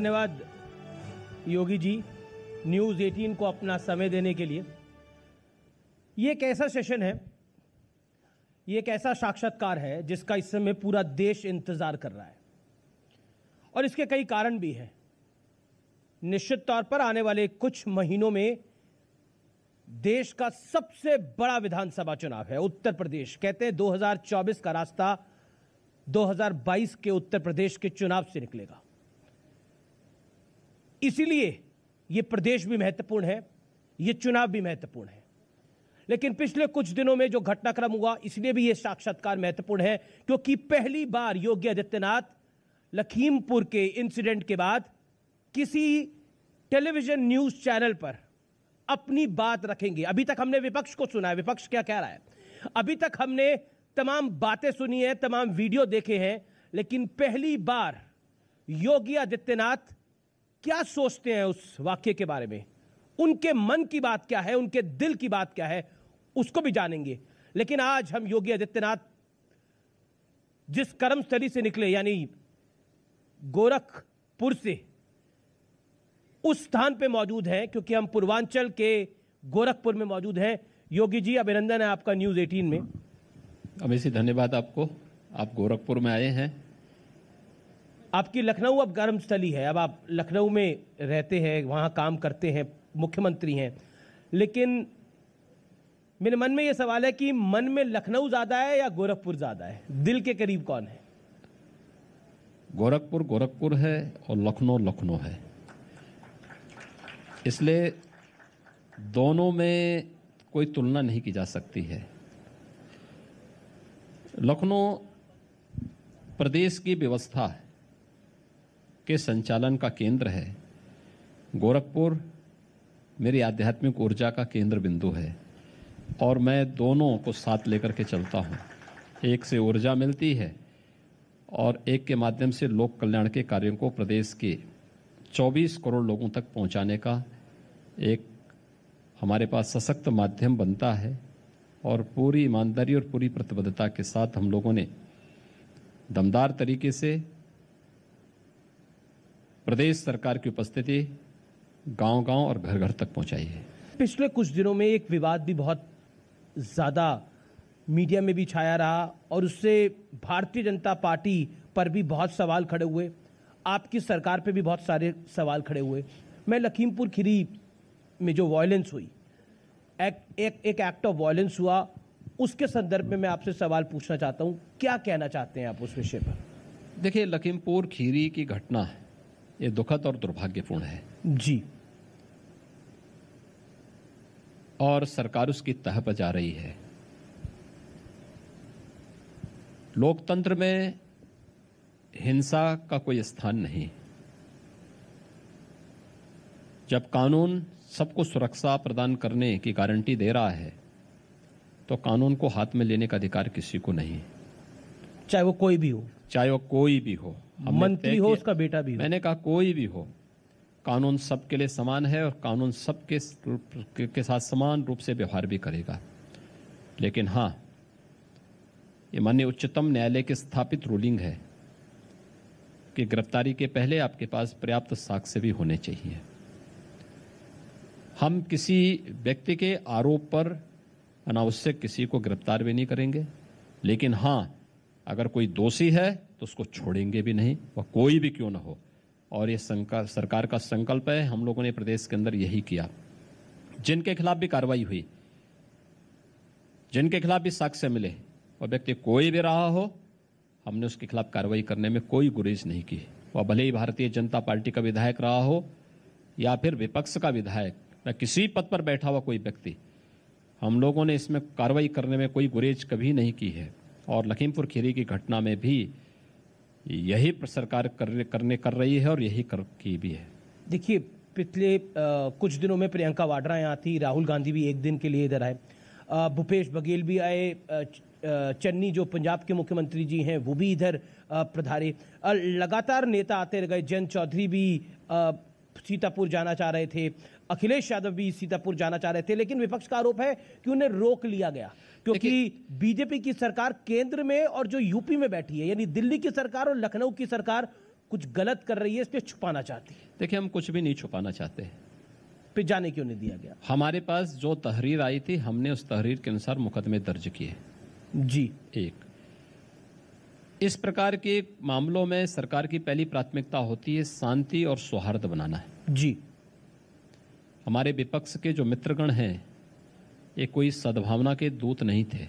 धन्यवाद योगी जी न्यूज़ 18 को अपना समय देने के लिए ये एक ऐसा सेशन है ये एक ऐसा साक्षात्कार है जिसका इस समय पूरा देश इंतज़ार कर रहा है और इसके कई कारण भी हैं निश्चित तौर पर आने वाले कुछ महीनों में देश का सबसे बड़ा विधानसभा चुनाव है उत्तर प्रदेश कहते हैं 2024 का रास्ता 2022 के उत्तर प्रदेश के चुनाव से निकलेगा इसीलिए ये प्रदेश भी महत्वपूर्ण है ये चुनाव भी महत्वपूर्ण है लेकिन पिछले कुछ दिनों में जो घटनाक्रम हुआ इसलिए भी ये साक्षात्कार महत्वपूर्ण है क्योंकि पहली बार योगी आदित्यनाथ लखीमपुर के इंसिडेंट के बाद किसी टेलीविजन न्यूज चैनल पर अपनी बात रखेंगे अभी तक हमने विपक्ष को सुना है विपक्ष क्या कह रहा है अभी तक हमने तमाम बातें सुनी है तमाम वीडियो देखे हैं लेकिन पहली बार योगी आदित्यनाथ क्या सोचते हैं उस वाक्य के बारे में उनके मन की बात क्या है उनके दिल की बात क्या है उसको भी जानेंगे लेकिन आज हम योगी आदित्यनाथ जिस कर्म स्थली से निकले यानी गोरखपुर से उस स्थान पे मौजूद हैं क्योंकि हम पूर्वांचल के गोरखपुर में मौजूद हैं योगी जी अभिनंदन है आपका न्यूज़ 18 में अब इसी धन्यवाद आपको आप गोरखपुर में आए हैं आपकी लखनऊ अब गर्म स्थली है अब आप लखनऊ में रहते हैं वहाँ काम करते हैं मुख्यमंत्री हैं लेकिन मेरे मन में ये सवाल है कि मन में लखनऊ ज़्यादा है या गोरखपुर ज़्यादा है दिल के करीब कौन है गोरखपुर गोरखपुर है और लखनऊ लखनऊ है इसलिए दोनों में कोई तुलना नहीं की जा सकती है लखनऊ प्रदेश की व्यवस्था है के संचालन का केंद्र है गोरखपुर मेरी आध्यात्मिक ऊर्जा का केंद्र बिंदु है और मैं दोनों को साथ लेकर के चलता हूँ एक से ऊर्जा मिलती है और एक के माध्यम से लोक कल्याण के कार्यों को प्रदेश के 24 करोड़ लोगों तक पहुँचाने का एक हमारे पास सशक्त माध्यम बनता है और पूरी ईमानदारी और पूरी प्रतिबद्धता के साथ हम लोगों ने दमदार तरीके से प्रदेश सरकार की उपस्थिति गांव-गांव और घर घर तक पहुंचाई है पिछले कुछ दिनों में एक विवाद भी बहुत ज़्यादा मीडिया में भी छाया रहा और उससे भारतीय जनता पार्टी पर भी बहुत सवाल खड़े हुए आपकी सरकार पे भी बहुत सारे सवाल खड़े हुए मैं लखीमपुर खीरी में जो वायलेंस हुई एक एक एक एक्ट ऑफ वायलेंस हुआ उसके संदर्भ में मैं आपसे सवाल पूछना चाहता हूँ क्या कहना चाहते हैं आप उस विषय पर देखिए लखीमपुर खीरी की घटना है ये दुखद और दुर्भाग्यपूर्ण है जी और सरकार उसकी तह पर जा रही है लोकतंत्र में हिंसा का कोई स्थान नहीं जब कानून सबको सुरक्षा प्रदान करने की गारंटी दे रहा है तो कानून को हाथ में लेने का अधिकार किसी को नहीं चाहे वो कोई भी हो चाहे वो कोई भी हो मंत्री हो उसका बेटा भी हो। मैंने कहा कोई भी हो कानून सबके लिए समान है और कानून सबके के, साथ समान रूप से व्यवहार भी करेगा लेकिन हाँ ये मान्य उच्चतम न्यायालय की स्थापित रूलिंग है कि गिरफ्तारी के पहले आपके पास पर्याप्त साक्ष्य भी होने चाहिए हम किसी व्यक्ति के आरोप पर अनावश्यक किसी को गिरफ्तार भी नहीं करेंगे लेकिन हाँ अगर कोई दोषी है तो उसको छोड़ेंगे भी नहीं वह कोई भी क्यों ना हो और ये संकल्प सरकार का संकल्प है हम लोगों ने प्रदेश के अंदर यही किया जिनके खिलाफ भी कार्रवाई हुई जिनके खिलाफ भी साक्ष्य मिले वह व्यक्ति कोई भी रहा हो हमने उसके खिलाफ कार्रवाई करने में कोई गुरेज नहीं की वह भले ही भारतीय जनता पार्टी का विधायक रहा हो या फिर विपक्ष का विधायक या किसी पद पर बैठा हुआ कोई व्यक्ति हम लोगों ने इसमें कार्रवाई करने में कोई गुरेज कभी नहीं की है और लखीमपुर खीरी की घटना में भी यही सरकार करने कर रही है और यही कर की भी है देखिए पिछले कुछ दिनों में प्रियंका वाड्रा यहाँ थी राहुल गांधी भी एक दिन के लिए इधर आए भूपेश बघेल भी आए चन्नी जो पंजाब के मुख्यमंत्री जी हैं वो भी इधर पधारे लगातार नेता आते गए जयंत चौधरी भी सीतापुर जाना चाह रहे थे अखिलेश यादव भी सीतापुर जाना चाह रहे थे लेकिन विपक्ष का आरोप है कि उन्हें रोक लिया गया क्योंकि बीजेपी की सरकार केंद्र में और जो यूपी में बैठी है यानी दिल्ली की सरकार और लखनऊ की सरकार कुछ गलत कर रही है इसलिए छुपाना चाहती है देखिए हम कुछ भी नहीं छुपाना चाहते पे जाने क्यों नहीं दिया गया हमारे पास जो तहरीर आई थी हमने उस तहरीर के अनुसार मुकदमे दर्ज किए जी एक इस प्रकार के मामलों में सरकार की पहली प्राथमिकता होती है शांति और सौहार्द बनाना है जी हमारे विपक्ष के जो मित्रगण हैं ये कोई सद्भावना के दूत नहीं थे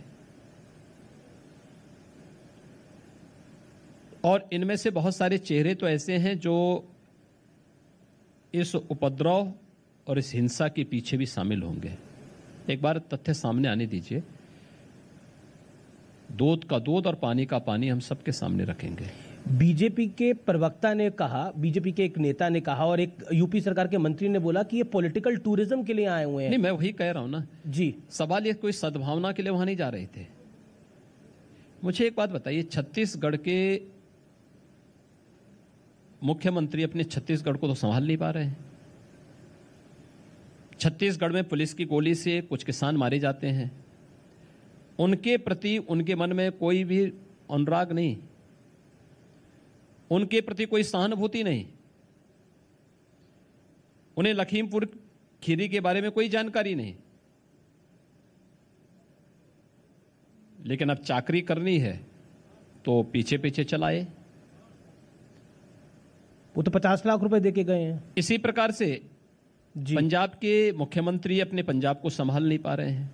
और इनमें से बहुत सारे चेहरे तो ऐसे हैं जो इस उपद्रव और इस हिंसा के पीछे भी शामिल होंगे एक बार तथ्य सामने आने दीजिए दूध का दूध और पानी का पानी हम सबके सामने रखेंगे बीजेपी के प्रवक्ता ने कहा बीजेपी के एक नेता ने कहा और एक यूपी सरकार के मंत्री ने बोला कि ये पॉलिटिकल टूरिज्म के लिए आए हुए हैं नहीं मैं वही कह रहा हूं ना जी सवाल ये कोई सद्भावना के लिए वहां नहीं जा रहे थे मुझे एक बात बताइए छत्तीसगढ़ के मुख्यमंत्री अपने छत्तीसगढ़ को तो संभाल नहीं पा रहे हैं छत्तीसगढ़ में पुलिस की गोली से कुछ किसान मारे जाते हैं उनके प्रति उनके मन में कोई भी अनुराग नहीं उनके प्रति कोई सहानुभूति नहीं उन्हें लखीमपुर खीरी के बारे में कोई जानकारी नहीं लेकिन अब चाकरी करनी है तो पीछे पीछे चलाए वो तो पचास लाख रुपए देके गए हैं इसी प्रकार से पंजाब के मुख्यमंत्री अपने पंजाब को संभाल नहीं पा रहे हैं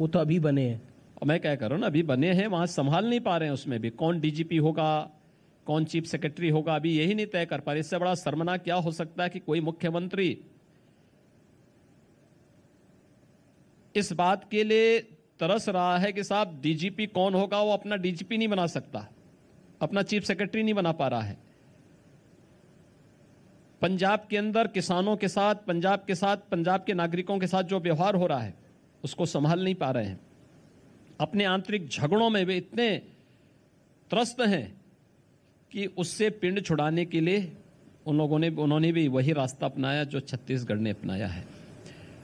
वो तो अभी बने हैं और मैं कह कर रहा हूँ ना अभी बने हैं वहाँ संभाल नहीं पा रहे हैं उसमें भी कौन डीजीपी होगा कौन चीफ सेक्रेटरी होगा अभी यही नहीं तय कर पा रहे इससे बड़ा सरमना क्या हो सकता है कि कोई मुख्यमंत्री इस बात के लिए तरस रहा है कि साहब डीजीपी कौन होगा वो अपना डीजीपी नहीं बना सकता अपना चीफ सेक्रेटरी नहीं बना पा रहा है पंजाब के अंदर किसानों के साथ पंजाब के साथ पंजाब के नागरिकों के साथ जो व्यवहार हो रहा है उसको संभाल नहीं पा रहे हैं अपने आंतरिक झगड़ों में वे इतने त्रस्त हैं कि उससे पिंड छुड़ाने के लिए उन लोगों ने उन्होंने भी वही रास्ता अपनाया जो छत्तीसगढ़ ने अपनाया है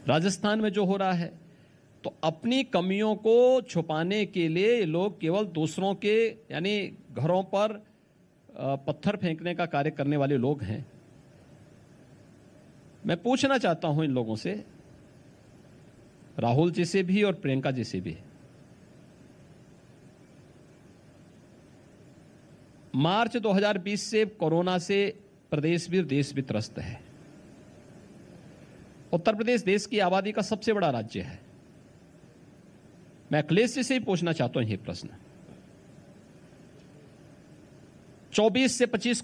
राजस्थान में जो हो रहा है तो अपनी कमियों को छुपाने के लिए लोग केवल दूसरों के यानी घरों पर पत्थर फेंकने का कार्य करने वाले लोग हैं मैं पूछना चाहता हूं इन लोगों से राहुल जी से भी और प्रियंका जी से भी मार्च 2020 से कोरोना से प्रदेश भी देश भी त्रस्त है उत्तर प्रदेश देश की आबादी का सबसे बड़ा राज्य है मैं अखिलेश जी से ही पूछना चाहता हूं यह प्रश्न 24 से 25